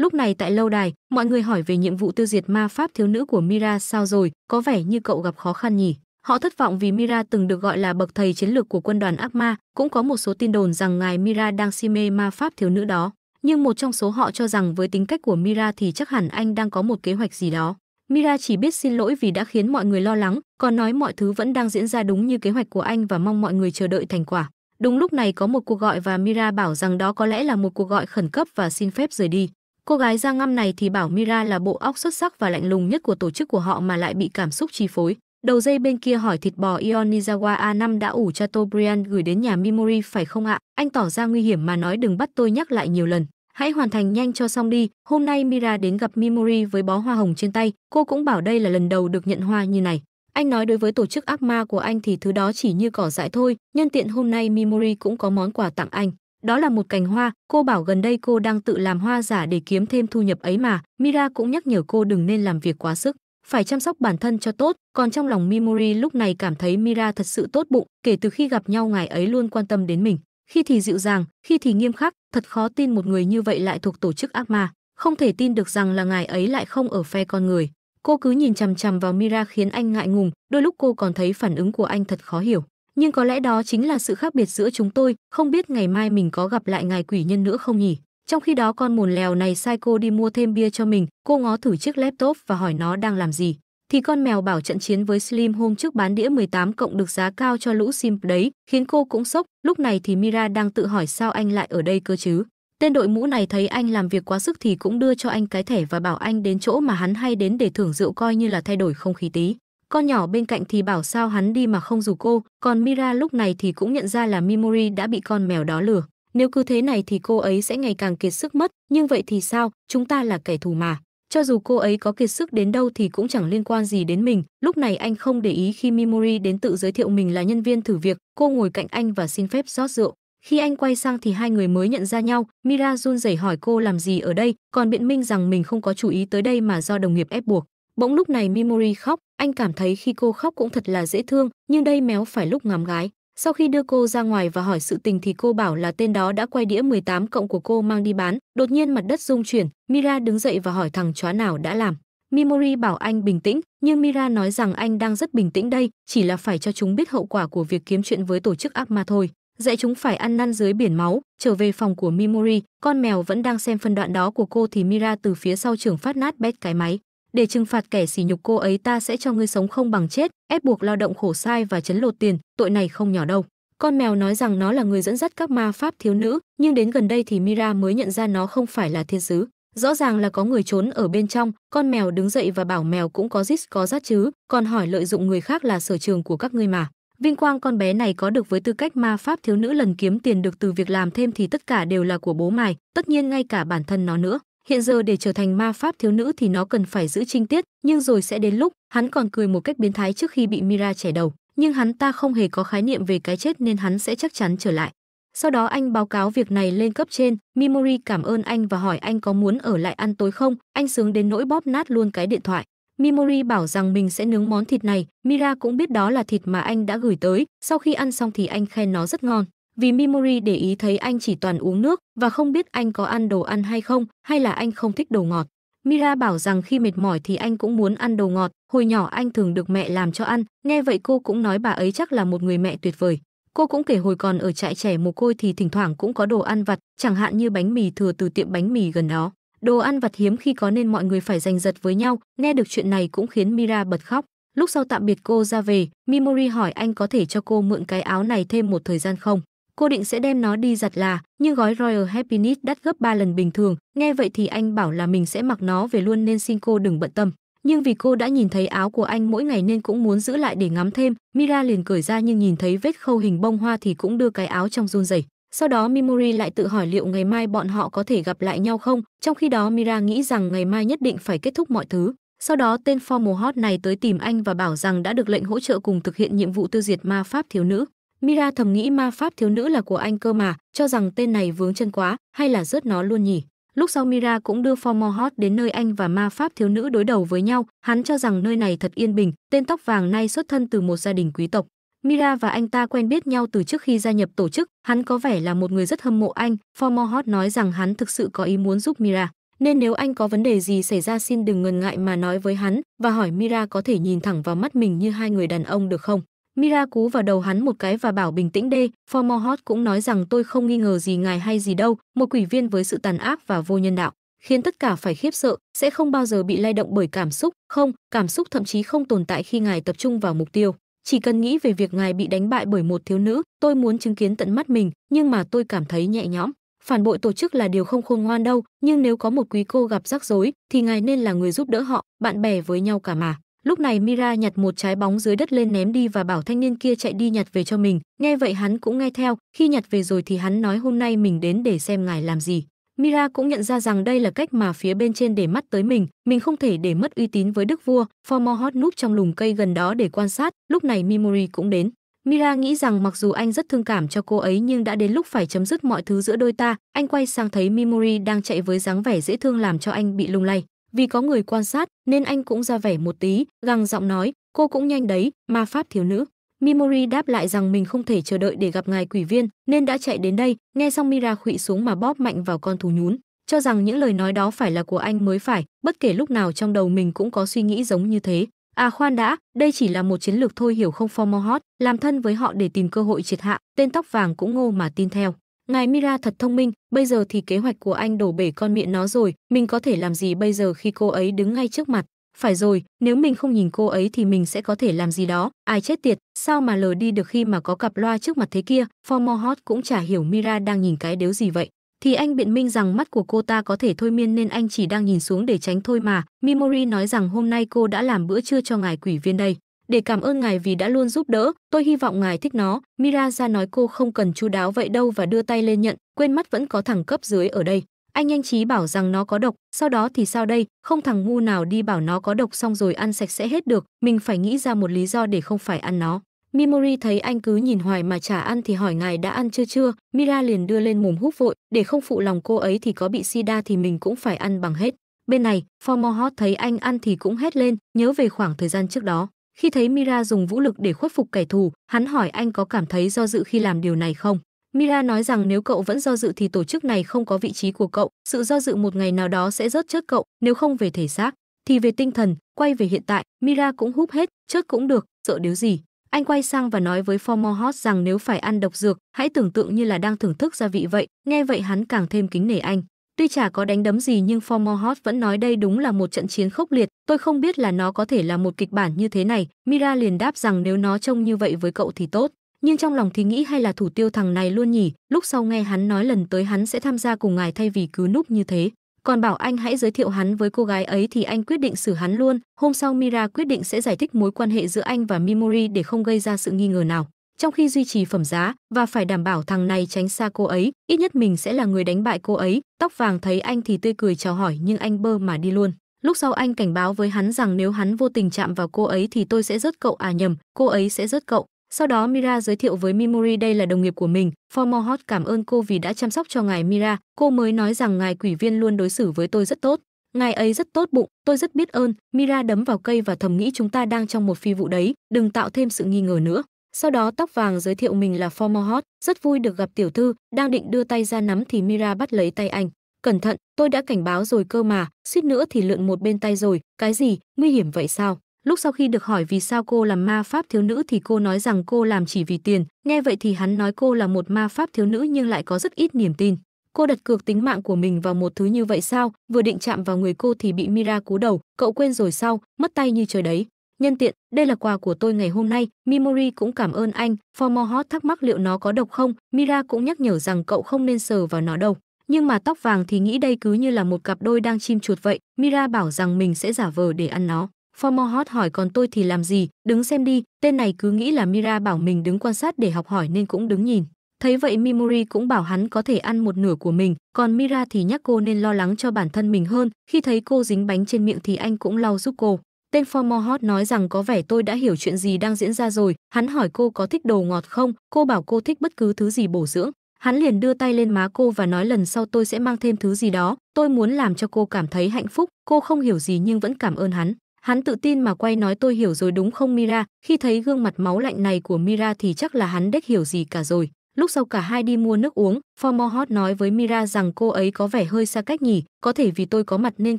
Lúc này tại lâu đài, mọi người hỏi về nhiệm vụ tiêu diệt ma pháp thiếu nữ của Mira sao rồi, có vẻ như cậu gặp khó khăn nhỉ. Họ thất vọng vì Mira từng được gọi là bậc thầy chiến lược của quân đoàn ác ma, cũng có một số tin đồn rằng ngài Mira đang si mê ma pháp thiếu nữ đó. Nhưng một trong số họ cho rằng với tính cách của Mira thì chắc hẳn anh đang có một kế hoạch gì đó. Mira chỉ biết xin lỗi vì đã khiến mọi người lo lắng, còn nói mọi thứ vẫn đang diễn ra đúng như kế hoạch của anh và mong mọi người chờ đợi thành quả. Đúng lúc này có một cuộc gọi và Mira bảo rằng đó có lẽ là một cuộc gọi khẩn cấp và xin phép rời đi. Cô gái da ngăm này thì bảo Mira là bộ óc xuất sắc và lạnh lùng nhất của tổ chức của họ mà lại bị cảm xúc chi phối. Đầu dây bên kia hỏi thịt bò Ionizawa A5 đã ủ cho Tobrian gửi đến nhà Mimori phải không ạ? Anh tỏ ra nguy hiểm mà nói đừng bắt tôi nhắc lại nhiều lần. Hãy hoàn thành nhanh cho xong đi. Hôm nay Mira đến gặp Mimori với bó hoa hồng trên tay. Cô cũng bảo đây là lần đầu được nhận hoa như này. Anh nói đối với tổ chức ác ma của anh thì thứ đó chỉ như cỏ dại thôi. Nhân tiện hôm nay Mimori cũng có món quà tặng anh đó là một cành hoa cô bảo gần đây cô đang tự làm hoa giả để kiếm thêm thu nhập ấy mà mira cũng nhắc nhở cô đừng nên làm việc quá sức phải chăm sóc bản thân cho tốt còn trong lòng memory lúc này cảm thấy mira thật sự tốt bụng kể từ khi gặp nhau ngài ấy luôn quan tâm đến mình khi thì dịu dàng khi thì nghiêm khắc thật khó tin một người như vậy lại thuộc tổ chức ác ma không thể tin được rằng là ngài ấy lại không ở phe con người cô cứ nhìn chằm chằm vào mira khiến anh ngại ngùng đôi lúc cô còn thấy phản ứng của anh thật khó hiểu nhưng có lẽ đó chính là sự khác biệt giữa chúng tôi không biết ngày mai mình có gặp lại ngài quỷ nhân nữa không nhỉ trong khi đó con mồn lèo này sai cô đi mua thêm bia cho mình cô ngó thử chiếc laptop và hỏi nó đang làm gì thì con mèo bảo trận chiến với Slim hôm trước bán đĩa 18 cộng được giá cao cho lũ sim đấy, khiến cô cũng sốc, lúc này thì Mira đang tự hỏi sao anh lại ở đây cơ chứ. Tên đội mũ này thấy anh làm việc quá sức thì cũng đưa cho anh cái thẻ và bảo anh đến chỗ mà hắn hay đến để thưởng rượu coi như là thay đổi không khí tí. Con nhỏ bên cạnh thì bảo sao hắn đi mà không rủ cô, còn Mira lúc này thì cũng nhận ra là mimori đã bị con mèo đó lừa. Nếu cứ thế này thì cô ấy sẽ ngày càng kiệt sức mất, nhưng vậy thì sao, chúng ta là kẻ thù mà. Cho dù cô ấy có kiệt sức đến đâu thì cũng chẳng liên quan gì đến mình, lúc này anh không để ý khi mimori đến tự giới thiệu mình là nhân viên thử việc, cô ngồi cạnh anh và xin phép rót rượu. Khi anh quay sang thì hai người mới nhận ra nhau, Mira run rẩy hỏi cô làm gì ở đây, còn biện minh rằng mình không có chú ý tới đây mà do đồng nghiệp ép buộc. Bỗng lúc này mimori khóc, anh cảm thấy khi cô khóc cũng thật là dễ thương, nhưng đây méo phải lúc ngắm gái. Sau khi đưa cô ra ngoài và hỏi sự tình thì cô bảo là tên đó đã quay đĩa 18 cộng của cô mang đi bán. Đột nhiên mặt đất rung chuyển, Mira đứng dậy và hỏi thằng chó nào đã làm. Mimori bảo anh bình tĩnh, nhưng Mira nói rằng anh đang rất bình tĩnh đây, chỉ là phải cho chúng biết hậu quả của việc kiếm chuyện với tổ chức ác ma thôi. Dạy chúng phải ăn năn dưới biển máu, trở về phòng của Mimori, con mèo vẫn đang xem phân đoạn đó của cô thì Mira từ phía sau trường phát nát bét cái máy để trừng phạt kẻ sỉ nhục cô ấy ta sẽ cho ngươi sống không bằng chết, ép buộc lao động khổ sai và chấn lột tiền, tội này không nhỏ đâu. Con mèo nói rằng nó là người dẫn dắt các ma pháp thiếu nữ, nhưng đến gần đây thì Mira mới nhận ra nó không phải là thiên sứ. Rõ ràng là có người trốn ở bên trong, con mèo đứng dậy và bảo mèo cũng có rít có rát chứ, còn hỏi lợi dụng người khác là sở trường của các ngươi mà. Vinh quang con bé này có được với tư cách ma pháp thiếu nữ lần kiếm tiền được từ việc làm thêm thì tất cả đều là của bố mày, tất nhiên ngay cả bản thân nó nữa. Hiện giờ để trở thành ma pháp thiếu nữ thì nó cần phải giữ trinh tiết, nhưng rồi sẽ đến lúc hắn còn cười một cách biến thái trước khi bị Mira chẻ đầu, nhưng hắn ta không hề có khái niệm về cái chết nên hắn sẽ chắc chắn trở lại. Sau đó anh báo cáo việc này lên cấp trên, Mimori cảm ơn anh và hỏi anh có muốn ở lại ăn tối không, anh sướng đến nỗi bóp nát luôn cái điện thoại. Mimori bảo rằng mình sẽ nướng món thịt này, Mira cũng biết đó là thịt mà anh đã gửi tới, sau khi ăn xong thì anh khen nó rất ngon vì Mimori để ý thấy anh chỉ toàn uống nước và không biết anh có ăn đồ ăn hay không, hay là anh không thích đồ ngọt. Mira bảo rằng khi mệt mỏi thì anh cũng muốn ăn đồ ngọt, hồi nhỏ anh thường được mẹ làm cho ăn, nghe vậy cô cũng nói bà ấy chắc là một người mẹ tuyệt vời. Cô cũng kể hồi còn ở trại trẻ mồ côi thì thỉnh thoảng cũng có đồ ăn vặt, chẳng hạn như bánh mì thừa từ tiệm bánh mì gần đó. Đồ ăn vặt hiếm khi có nên mọi người phải giành giật với nhau, nghe được chuyện này cũng khiến Mira bật khóc. Lúc sau tạm biệt cô ra về, Mimori hỏi anh có thể cho cô mượn cái áo này thêm một thời gian không? cô định sẽ đem nó đi giặt là, nhưng gói Royal Happiness đắt gấp 3 lần bình thường, nghe vậy thì anh bảo là mình sẽ mặc nó về luôn nên xin cô đừng bận tâm. Nhưng vì cô đã nhìn thấy áo của anh mỗi ngày nên cũng muốn giữ lại để ngắm thêm, Mira liền cởi ra nhưng nhìn thấy vết khâu hình bông hoa thì cũng đưa cái áo trong run rẩy. Sau đó Mimori lại tự hỏi liệu ngày mai bọn họ có thể gặp lại nhau không, trong khi đó Mira nghĩ rằng ngày mai nhất định phải kết thúc mọi thứ. Sau đó tên Formal Hot này tới tìm anh và bảo rằng đã được lệnh hỗ trợ cùng thực hiện nhiệm vụ tiêu diệt ma pháp thiếu nữ. Mira thầm nghĩ ma pháp thiếu nữ là của anh cơ mà, cho rằng tên này vướng chân quá, hay là rớt nó luôn nhỉ. Lúc sau Mira cũng đưa Formo đến nơi anh và ma pháp thiếu nữ đối đầu với nhau, hắn cho rằng nơi này thật yên bình, tên tóc vàng nay xuất thân từ một gia đình quý tộc. Mira và anh ta quen biết nhau từ trước khi gia nhập tổ chức, hắn có vẻ là một người rất hâm mộ anh, Formo nói rằng hắn thực sự có ý muốn giúp Mira. Nên nếu anh có vấn đề gì xảy ra xin đừng ngần ngại mà nói với hắn và hỏi Mira có thể nhìn thẳng vào mắt mình như hai người đàn ông được không? Mira cú vào đầu hắn một cái và bảo bình tĩnh đê, Formohot cũng nói rằng tôi không nghi ngờ gì ngài hay gì đâu, một quỷ viên với sự tàn ác và vô nhân đạo, khiến tất cả phải khiếp sợ, sẽ không bao giờ bị lay động bởi cảm xúc, không, cảm xúc thậm chí không tồn tại khi ngài tập trung vào mục tiêu. Chỉ cần nghĩ về việc ngài bị đánh bại bởi một thiếu nữ, tôi muốn chứng kiến tận mắt mình, nhưng mà tôi cảm thấy nhẹ nhõm. Phản bội tổ chức là điều không khôn ngoan đâu, nhưng nếu có một quý cô gặp rắc rối, thì ngài nên là người giúp đỡ họ, bạn bè với nhau cả mà. Lúc này Mira nhặt một trái bóng dưới đất lên ném đi và bảo thanh niên kia chạy đi nhặt về cho mình, nghe vậy hắn cũng nghe theo, khi nhặt về rồi thì hắn nói hôm nay mình đến để xem ngài làm gì. Mira cũng nhận ra rằng đây là cách mà phía bên trên để mắt tới mình, mình không thể để mất uy tín với đức vua, Formohot núp trong lùm cây gần đó để quan sát, lúc này Mimori cũng đến. Mira nghĩ rằng mặc dù anh rất thương cảm cho cô ấy nhưng đã đến lúc phải chấm dứt mọi thứ giữa đôi ta, anh quay sang thấy Mimori đang chạy với dáng vẻ dễ thương làm cho anh bị lung lay vì có người quan sát nên anh cũng ra vẻ một tí găng giọng nói cô cũng nhanh đấy ma pháp thiếu nữ Mimori đáp lại rằng mình không thể chờ đợi để gặp ngài quỷ viên nên đã chạy đến đây, nghe xong Mira khụy xuống mà bóp mạnh vào con thú nhún, cho rằng những lời nói đó phải là của anh mới phải, bất kể lúc nào trong đầu mình cũng có suy nghĩ giống như thế. À khoan đã, đây chỉ là một chiến lược thôi hiểu không Formohot, làm thân với họ để tìm cơ hội triệt hạ, tên tóc vàng cũng ngô mà tin theo. Ngài Mira thật thông minh, bây giờ thì kế hoạch của anh đổ bể con miệng nó rồi, mình có thể làm gì bây giờ khi cô ấy đứng ngay trước mặt? Phải rồi, nếu mình không nhìn cô ấy thì mình sẽ có thể làm gì đó, ai chết tiệt, sao mà lờ đi được khi mà có cặp loa trước mặt thế kia, Formo Hot cũng chả hiểu Mira đang nhìn cái đếu gì vậy. Thì anh biện minh rằng mắt của cô ta có thể thôi miên nên anh chỉ đang nhìn xuống để tránh thôi mà, Mimori nói rằng hôm nay cô đã làm bữa trưa cho ngài quỷ viên đây để cảm ơn ngài vì đã luôn giúp đỡ, tôi hy vọng ngài thích nó. Miraza nói cô không cần chú đáo vậy đâu và đưa tay lên nhận, quên mắt vẫn có thằng cấp dưới ở đây. Anh nhanh trí bảo rằng nó có độc, sau đó thì sao đây, không thằng ngu nào đi bảo nó có độc xong rồi ăn sạch sẽ hết được, mình phải nghĩ ra một lý do để không phải ăn nó. Mimori thấy anh cứ nhìn hoài mà chả ăn thì hỏi ngài đã ăn chưa chưa, Mira liền đưa lên mồm hút vội, để không phụ lòng cô ấy thì có bị sida thì mình cũng phải ăn bằng hết. Bên này, Formohot thấy anh ăn thì cũng hét lên, nhớ về khoảng thời gian trước đó. Khi thấy Mira dùng vũ lực để khuất phục kẻ thù, hắn hỏi anh có cảm thấy do dự khi làm điều này không? Mira nói rằng nếu cậu vẫn do dự thì tổ chức này không có vị trí của cậu, sự do dự một ngày nào đó sẽ rớt chết cậu, nếu không về thể xác thì về tinh thần, quay về hiện tại, Mira cũng húp hết, Chết cũng được, sợ điều gì. Anh quay sang và nói với Formo rằng nếu phải ăn độc dược, hãy tưởng tượng như là đang thưởng thức gia vị vậy, nghe vậy hắn càng thêm kính nể anh. Tuy chả có đánh đấm gì nhưng Former Hot vẫn nói đây đúng là một trận chiến khốc liệt, tôi không biết là nó có thể là một kịch bản như thế này. Mira liền đáp rằng nếu nó trông như vậy với cậu thì tốt. Nhưng trong lòng thì nghĩ hay là thủ tiêu thằng này luôn nhỉ, lúc sau nghe hắn nói lần tới hắn sẽ tham gia cùng ngài thay vì cứ núp như thế. Còn bảo anh hãy giới thiệu hắn với cô gái ấy thì anh quyết định xử hắn luôn. Hôm sau Mira quyết định sẽ giải thích mối quan hệ giữa anh và Memory để không gây ra sự nghi ngờ nào trong khi duy trì phẩm giá và phải đảm bảo thằng này tránh xa cô ấy, ít nhất mình sẽ là người đánh bại cô ấy. Tóc vàng thấy anh thì tươi cười chào hỏi nhưng anh bơ mà đi luôn. Lúc sau anh cảnh báo với hắn rằng nếu hắn vô tình chạm vào cô ấy thì tôi sẽ rớt cậu à nhầm, cô ấy sẽ rớt cậu. Sau đó Mira giới thiệu với Mimori đây là đồng nghiệp của mình, Formal Hot cảm ơn cô vì đã chăm sóc cho ngài Mira, cô mới nói rằng ngài quỷ viên luôn đối xử với tôi rất tốt. Ngài ấy rất tốt bụng, tôi rất biết ơn, Mira đấm vào cây và thầm nghĩ chúng ta đang trong một phi vụ đấy, đừng tạo thêm sự nghi ngờ nữa. Sau đó tóc vàng giới thiệu mình là Former Hot, rất vui được gặp tiểu thư, đang định đưa tay ra nắm thì Mira bắt lấy tay anh. Cẩn thận, tôi đã cảnh báo rồi cơ mà, suýt nữa thì lượn một bên tay rồi, cái gì, nguy hiểm vậy sao? Lúc sau khi được hỏi vì sao cô làm ma pháp thiếu nữ thì cô nói rằng cô làm chỉ vì tiền, nghe vậy thì hắn nói cô là một ma pháp thiếu nữ nhưng lại có rất ít niềm tin. Cô đặt cược tính mạng của mình vào một thứ như vậy sao, vừa định chạm vào người cô thì bị Mira cú đầu, cậu quên rồi sao, mất tay như trời đấy. Nhân tiện, đây là quà của tôi ngày hôm nay, Mimori cũng cảm ơn anh, Formohot thắc mắc liệu nó có độc không, Mira cũng nhắc nhở rằng cậu không nên sờ vào nó đâu. Nhưng mà tóc vàng thì nghĩ đây cứ như là một cặp đôi đang chim chuột vậy, Mira bảo rằng mình sẽ giả vờ để ăn nó. Formohot hỏi còn tôi thì làm gì, đứng xem đi, tên này cứ nghĩ là Mira bảo mình đứng quan sát để học hỏi nên cũng đứng nhìn. Thấy vậy Mimori cũng bảo hắn có thể ăn một nửa của mình, còn Mira thì nhắc cô nên lo lắng cho bản thân mình hơn, khi thấy cô dính bánh trên miệng thì anh cũng lau giúp cô. Tên Former Hot nói rằng có vẻ tôi đã hiểu chuyện gì đang diễn ra rồi. Hắn hỏi cô có thích đồ ngọt không, cô bảo cô thích bất cứ thứ gì bổ dưỡng. Hắn liền đưa tay lên má cô và nói lần sau tôi sẽ mang thêm thứ gì đó, tôi muốn làm cho cô cảm thấy hạnh phúc, cô không hiểu gì nhưng vẫn cảm ơn hắn. Hắn tự tin mà quay nói tôi hiểu rồi đúng không Mira, khi thấy gương mặt máu lạnh này của Mira thì chắc là hắn đếch hiểu gì cả rồi. Lúc sau cả hai đi mua nước uống, Formo Hot nói với Mira rằng cô ấy có vẻ hơi xa cách nhỉ, có thể vì tôi có mặt nên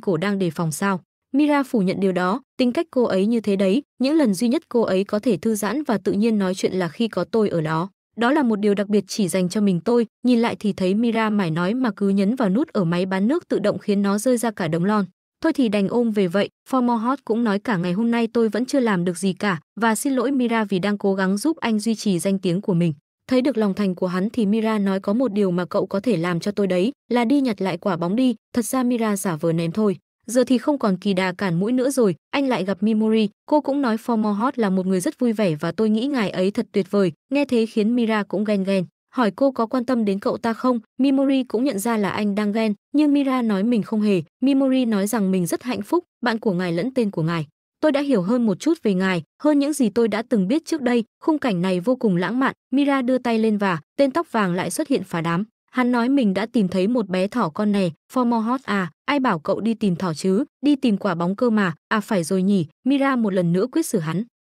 cổ đang đề phòng sao. Mira phủ nhận điều đó, tính cách cô ấy như thế đấy, những lần duy nhất cô ấy có thể thư giãn và tự nhiên nói chuyện là khi có tôi ở đó. Đó là một điều đặc biệt chỉ dành cho mình tôi, nhìn lại thì thấy Mira mải nói mà cứ nhấn vào nút ở máy bán nước tự động khiến nó rơi ra cả đống lon. Thôi thì đành ôm về vậy, Formal Hot cũng nói cả ngày hôm nay tôi vẫn chưa làm được gì cả và xin lỗi Mira vì đang cố gắng giúp anh duy trì danh tiếng của mình. Thấy được lòng thành của hắn thì Mira nói có một điều mà cậu có thể làm cho tôi đấy, là đi nhặt lại quả bóng đi, thật ra Mira giả vờ ném thôi giờ thì không còn kỳ đà cản mũi nữa rồi anh lại gặp mimori cô cũng nói formo hot là một người rất vui vẻ và tôi nghĩ ngài ấy thật tuyệt vời nghe thế khiến mira cũng ghen ghen hỏi cô có quan tâm đến cậu ta không mimori cũng nhận ra là anh đang ghen nhưng mira nói mình không hề mimori nói rằng mình rất hạnh phúc bạn của ngài lẫn tên của ngài tôi đã hiểu hơn một chút về ngài hơn những gì tôi đã từng biết trước đây khung cảnh này vô cùng lãng mạn mira đưa tay lên và tên tóc vàng lại xuất hiện phá đám Hắn nói mình đã tìm thấy một bé thỏ con này, Formo hot à, ai bảo cậu đi tìm thỏ chứ, đi tìm quả bóng cơ mà, à phải rồi nhỉ, Mira một lần nữa quyết xử hắn.